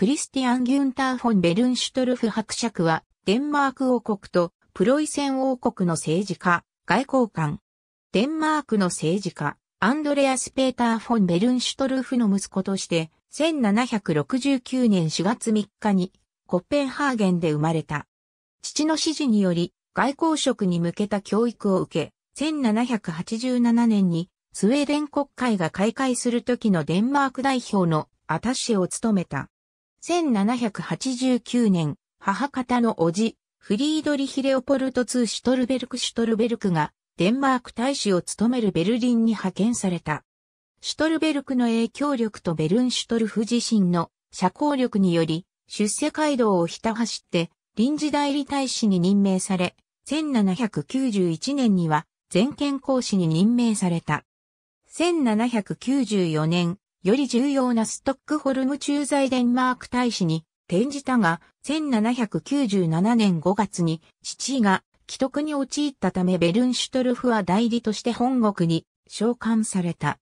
クリスティアン・ギュンター・フォン・ベルンシュトルフ伯爵は、デンマーク王国とプロイセン王国の政治家、外交官。デンマークの政治家、アンドレアス・ペーター・フォン・ベルンシュトルフの息子として、1769年4月3日に、コッペンハーゲンで生まれた。父の指示により、外交職に向けた教育を受け、1787年に、スウェーデン国会が開会する時のデンマーク代表のアタッシェを務めた。1789年、母方の叔父、フリードリヒ・レオポルト2シュトルベルク・シュトルベルクが、デンマーク大使を務めるベルリンに派遣された。シュトルベルクの影響力とベルンシュトルフ自身の社交力により、出世街道をひた走って、臨時代理大使に任命され、1791年には全権公使に任命された。1794年、より重要なストックホルム駐在デンマーク大使に転じたが、1797年5月に父が既得に陥ったためベルンシュトルフは代理として本国に召喚された。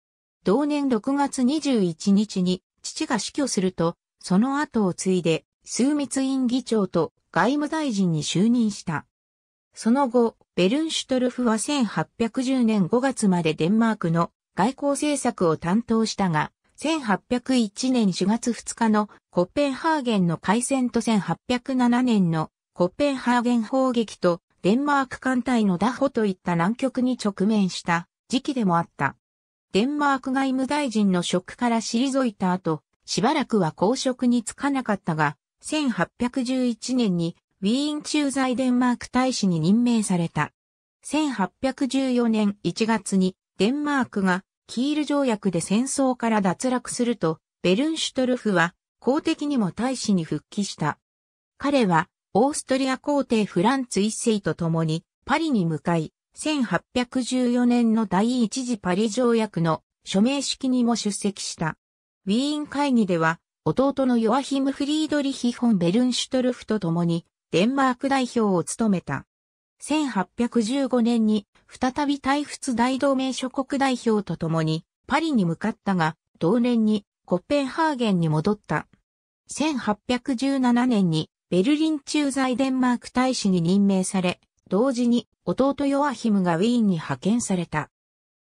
同年6月21日に父が死去すると、その後を継いで、枢密院議長と外務大臣に就任した。その後、ベルンシュトルフは1810年5月までデンマークの外交政策を担当したが、1801年4月2日のコッペンハーゲンの海戦と1807年のコッペンハーゲン砲撃とデンマーク艦隊の打破といった難局に直面した時期でもあった。デンマーク外務大臣の職から退いた後、しばらくは公職に就かなかったが、1811年にウィーン駐在デンマーク大使に任命された。1814年1月にデンマークがキール条約で戦争から脱落すると、ベルンシュトルフは公的にも大使に復帰した。彼は、オーストリア皇帝フランツ一世と共に、パリに向かい、1814年の第一次パリ条約の署名式にも出席した。ウィーン会議では、弟のヨアヒム・フリードリヒ・フォン・ベルンシュトルフと共に、デンマーク代表を務めた。1815年に再び大仏大同盟諸国代表と共にパリに向かったが、同年にコッペンハーゲンに戻った。1817年にベルリン駐在デンマーク大使に任命され、同時に弟ヨアヒムがウィーンに派遣された。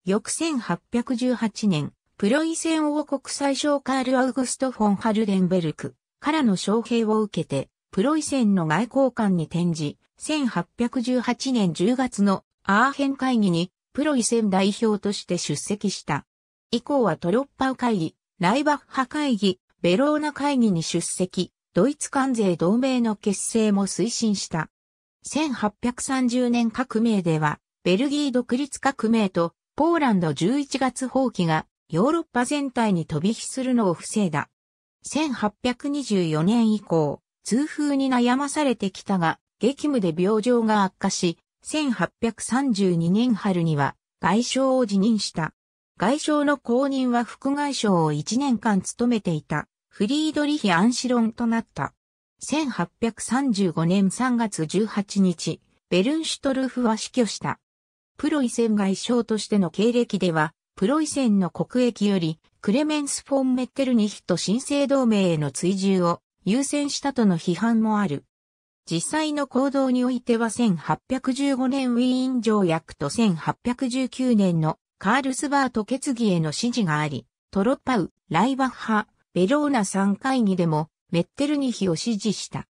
翌1818年、プロイセン王国最小カール・アウグスト・フォン・ハルデンベルクからの招聘を受けて、プロイセンの外交官に転じ、1818年10月のアーヘン会議にプロイセン代表として出席した。以降はトロッパウ会議、ライバッハ会議、ベローナ会議に出席、ドイツ関税同盟の結成も推進した。1830年革命では、ベルギー独立革命とポーランド11月放棄がヨーロッパ全体に飛び火するのを防いだ。1824年以降、痛風に悩まされてきたが、激務で病状が悪化し、1832年春には外相を辞任した。外相の後任は副外相を1年間務めていたフリードリヒ・アンシロンとなった。1835年3月18日、ベルンシュトルフは死去した。プロイセン外相としての経歴では、プロイセンの国益より、クレメンス・フォン・メッテルニヒと新生同盟への追従を優先したとの批判もある。実際の行動においては1815年ウィーン条約と1819年のカールスバート決議への支持があり、トロッパウ、ライバッハ、ベローナ3会議でもメッテルニヒを支持した。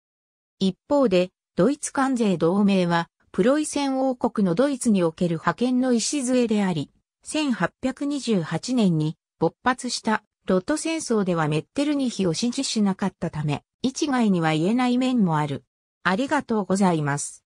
一方で、ドイツ関税同盟は、プロイセン王国のドイツにおける派遣の礎であり、1828年に勃発したロット戦争ではメッテルニヒを支持しなかったため、一概には言えない面もある。ありがとうございます。